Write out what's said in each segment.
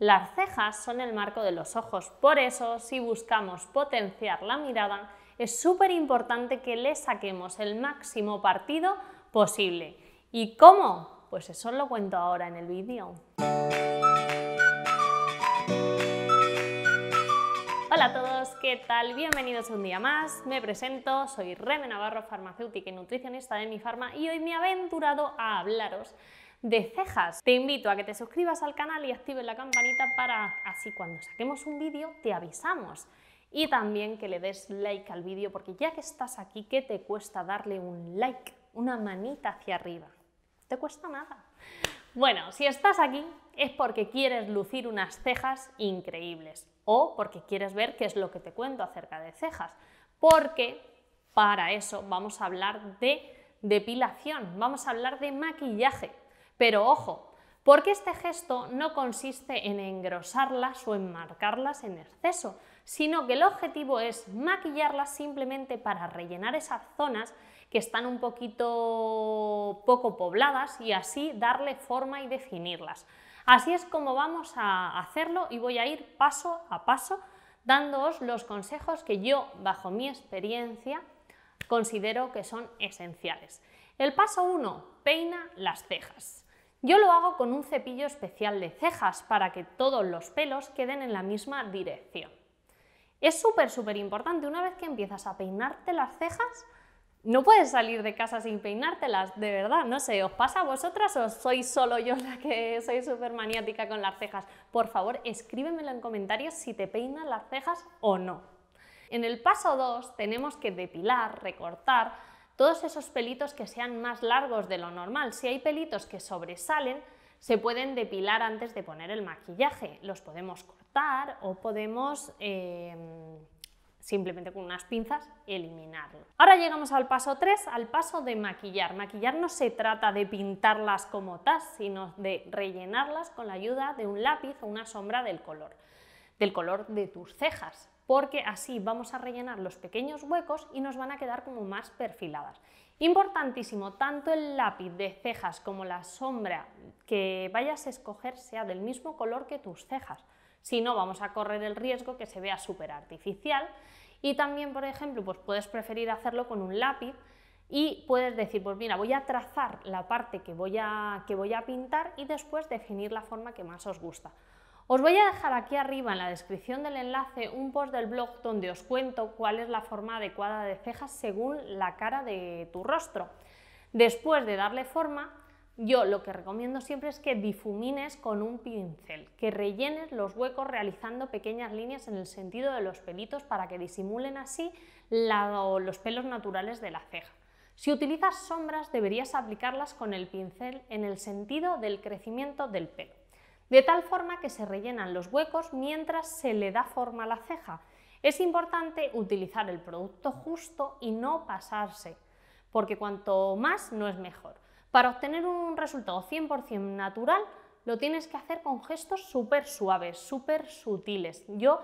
Las cejas son el marco de los ojos, por eso si buscamos potenciar la mirada, es súper importante que le saquemos el máximo partido posible. ¿Y cómo? Pues eso lo cuento ahora en el vídeo. Hola a todos, ¿qué tal? Bienvenidos un día más. Me presento, soy Reme Navarro, farmacéutica y nutricionista de Mi Farma y hoy me he aventurado a hablaros de cejas. Te invito a que te suscribas al canal y actives la campanita para así cuando saquemos un vídeo te avisamos. Y también que le des like al vídeo porque ya que estás aquí, ¿qué te cuesta darle un like? Una manita hacia arriba. ¿Te cuesta nada? Bueno, si estás aquí es porque quieres lucir unas cejas increíbles o porque quieres ver qué es lo que te cuento acerca de cejas, porque para eso vamos a hablar de depilación, vamos a hablar de maquillaje. Pero ojo, porque este gesto no consiste en engrosarlas o enmarcarlas en exceso, sino que el objetivo es maquillarlas simplemente para rellenar esas zonas que están un poquito poco pobladas y así darle forma y definirlas. Así es como vamos a hacerlo y voy a ir paso a paso dándoos los consejos que yo, bajo mi experiencia, considero que son esenciales. El paso 1, peina las cejas. Yo lo hago con un cepillo especial de cejas para que todos los pelos queden en la misma dirección. Es súper, súper importante, una vez que empiezas a peinarte las cejas, no puedes salir de casa sin peinártelas, de verdad, no sé, ¿os pasa a vosotras o soy solo yo la que soy súper maniática con las cejas? Por favor, escríbemelo en comentarios si te peinan las cejas o no. En el paso 2 tenemos que depilar, recortar, todos esos pelitos que sean más largos de lo normal. Si hay pelitos que sobresalen, se pueden depilar antes de poner el maquillaje. Los podemos cortar o podemos em, simplemente con unas pinzas eliminarlo. Ahora llegamos al paso 3, al paso de maquillar. Maquillar no se trata de pintarlas como tal, sino de rellenarlas con la ayuda de un lápiz o una sombra del color del color de tus cejas, porque así vamos a rellenar los pequeños huecos y nos van a quedar como más perfiladas. Importantísimo, tanto el lápiz de cejas como la sombra que vayas a escoger sea del mismo color que tus cejas. Si no, vamos a correr el riesgo que se vea súper artificial. Y también, por ejemplo, pues puedes preferir hacerlo con un lápiz y puedes decir, pues mira, voy a trazar la parte que voy a, que voy a pintar y después definir la forma que más os gusta. Os voy a dejar aquí arriba en la descripción del enlace un post del blog donde os cuento cuál es la forma adecuada de cejas según la cara de tu rostro. Después de darle forma, yo lo que recomiendo siempre es que difumines con un pincel, que rellenes los huecos realizando pequeñas líneas en el sentido de los pelitos para que disimulen así los pelos naturales de la ceja. Si utilizas sombras deberías aplicarlas con el pincel en el sentido del crecimiento del pelo de tal forma que se rellenan los huecos mientras se le da forma a la ceja. Es importante utilizar el producto justo y no pasarse, porque cuanto más no es mejor. Para obtener un resultado 100% natural, lo tienes que hacer con gestos súper suaves, súper sutiles. Yo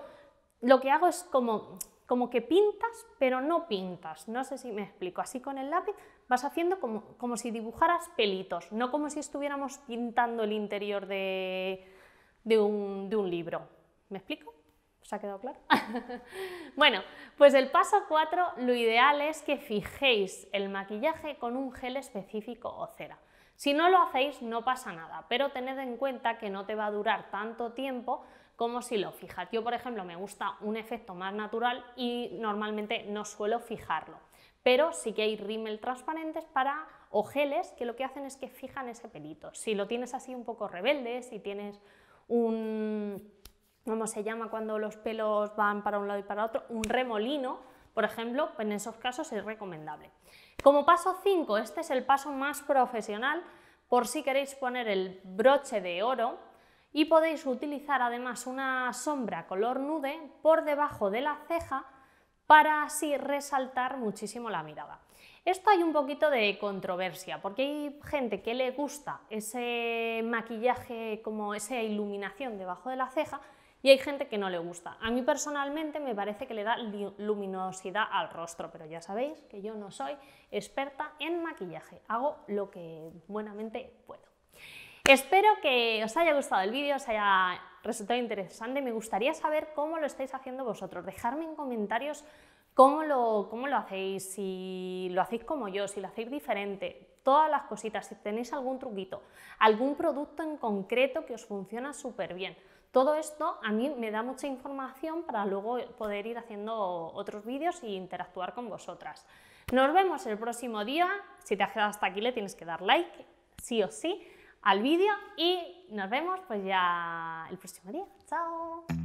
lo que hago es como, como que pintas, pero no pintas. No sé si me explico. Así con el lápiz vas haciendo como, si dibujaras pelitos, no como si estuviéramos pintando el interior de, un, de un libro. ¿Me explico? ¿Os ha quedado claro? bueno, pues el paso 4, lo ideal es que fijéis el maquillaje con un gel específico o cera. Si no lo hacéis no pasa nada, pero tened en cuenta que no te va a durar tanto tiempo como si lo fijas. Yo, por ejemplo, me gusta un efecto más natural y normalmente no suelo fijarlo pero sí que hay rímel transparentes para ojeles que lo que hacen es que fijan ese pelito. Si lo tienes así un poco rebelde, si tienes un, ¿cómo se llama cuando los pelos van para un lado y para otro? Un remolino, por ejemplo, en esos casos es recomendable. Como paso 5, este es el paso más profesional, por si queréis poner el broche de oro y podéis utilizar además una sombra color nude por debajo de la ceja para así resaltar muchísimo la mirada. Esto hay un poquito de controversia, porque hay gente que le gusta ese maquillaje, como esa iluminación debajo de la ceja, y hay gente que no le gusta. A mí personalmente me parece que le da luminosidad al rostro, pero ya sabéis que yo no soy experta en maquillaje, hago lo que buenamente puedo. Espero que os haya gustado el vídeo, os haya resultado interesante. Me gustaría saber cómo lo estáis haciendo vosotros. Dejadme en comentarios cómo lo, hacéis, si lo hacéis como yo, si lo hacéis diferente, todas las cositas, si tenéis algún truquito, algún producto en concreto que os funciona súper bien. Todo esto a mí me da mucha información para luego poder ir haciendo otros vídeos e interactuar con vosotras. Nos vemos el próximo día. Si te has quedado hasta aquí le tienes que dar like, sí o sí al vídeo y nos vemos pues ya el próximo día. ¡Chao!